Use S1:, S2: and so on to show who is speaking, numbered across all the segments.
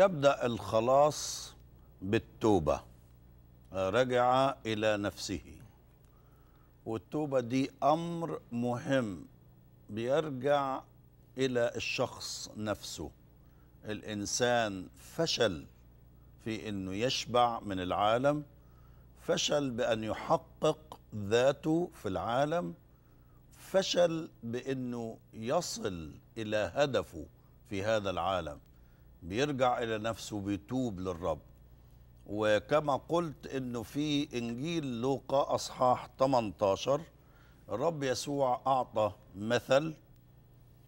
S1: يبدأ الخلاص بالتوبة رجع إلى نفسه والتوبة دي أمر مهم بيرجع إلى الشخص نفسه الإنسان فشل في أنه يشبع من العالم فشل بأن يحقق ذاته في العالم فشل بأنه يصل إلى هدفه في هذا العالم بيرجع إلى نفسه بيتوب للرب وكما قلت انه في انجيل لوقا اصحاح 18 الرب يسوع اعطى مثل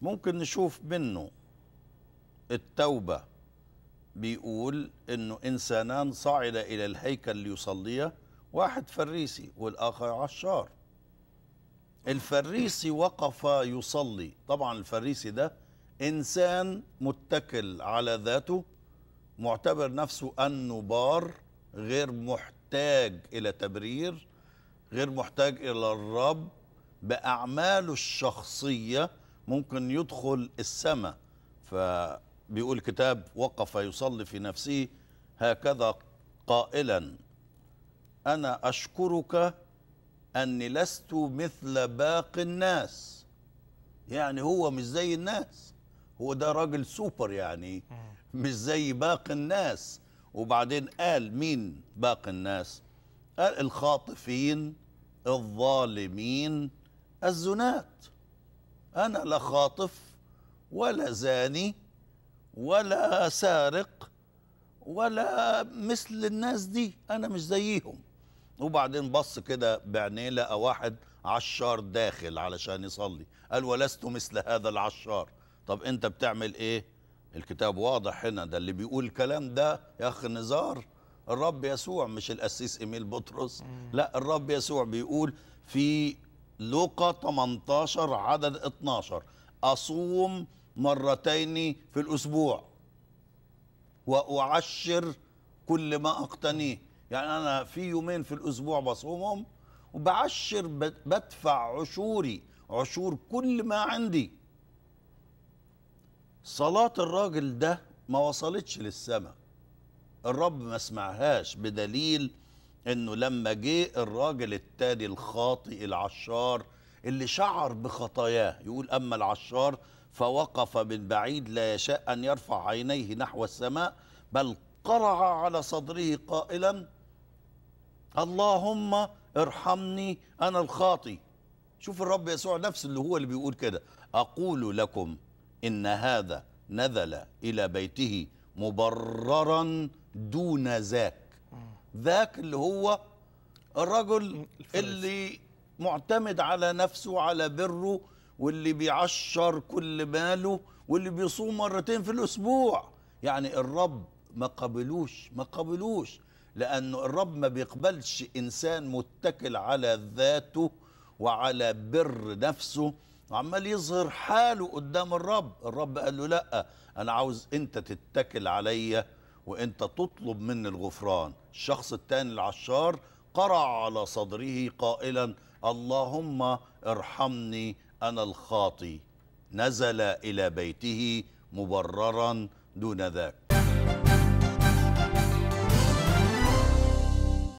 S1: ممكن نشوف منه التوبه بيقول انه انسانان صعد الى الهيكل ليصليا واحد فريسي والاخر عشار الفريسي وقف يصلي طبعا الفريسي ده إنسان متكل على ذاته معتبر نفسه أنه بار غير محتاج إلى تبرير غير محتاج إلى الرب بأعماله الشخصية ممكن يدخل السماء فبيقول الكتاب وقف يصلي في نفسه هكذا قائلا أنا أشكرك أني لست مثل باقي الناس يعني هو مش زي الناس هو ده راجل سوبر يعني مش زي باقي الناس وبعدين قال مين باقي الناس قال الخاطفين الظالمين الزنات أنا لا خاطف ولا زاني ولا سارق ولا مثل الناس دي أنا مش زيهم وبعدين بص كده بعينيه لقى واحد عشار داخل علشان يصلي قال ولست مثل هذا العشار طب انت بتعمل ايه الكتاب واضح هنا ده اللي بيقول الكلام ده يا اخ نزار الرب يسوع مش القسيس ايميل بطرس لا الرب يسوع بيقول في لوقا 18 عدد 12 اصوم مرتين في الاسبوع واعشر كل ما اقتنيه يعني انا في يومين في الاسبوع بصومهم وبعشر بدفع عشوري عشور كل ما عندي صلاة الراجل ده ما وصلتش للسماء الرب ما سمعهاش بدليل انه لما جه الراجل التاني الخاطئ العشار اللي شعر بخطاياه يقول اما العشار فوقف من بعيد لا يشاء ان يرفع عينيه نحو السماء بل قرع على صدره قائلا اللهم ارحمني انا الخاطي شوف الرب يسوع نفسه اللي هو اللي بيقول كده اقول لكم إن هذا نذل إلى بيته مبررا دون ذاك ذاك اللي هو الرجل اللي معتمد على نفسه على بره واللي بيعشر كل ماله واللي بيصوم مرتين في الأسبوع يعني الرب ما قبلوش ما قبلوش لأنه الرب ما بيقبلش إنسان متكل على ذاته وعلى بر نفسه عمال يظهر حاله قدام الرب الرب قال له لا انا عاوز انت تتكل عليا وانت تطلب مني الغفران الشخص الثاني العشار قرع على صدره قائلا اللهم ارحمني انا الخاطي نزل الى بيته مبررا دون ذاك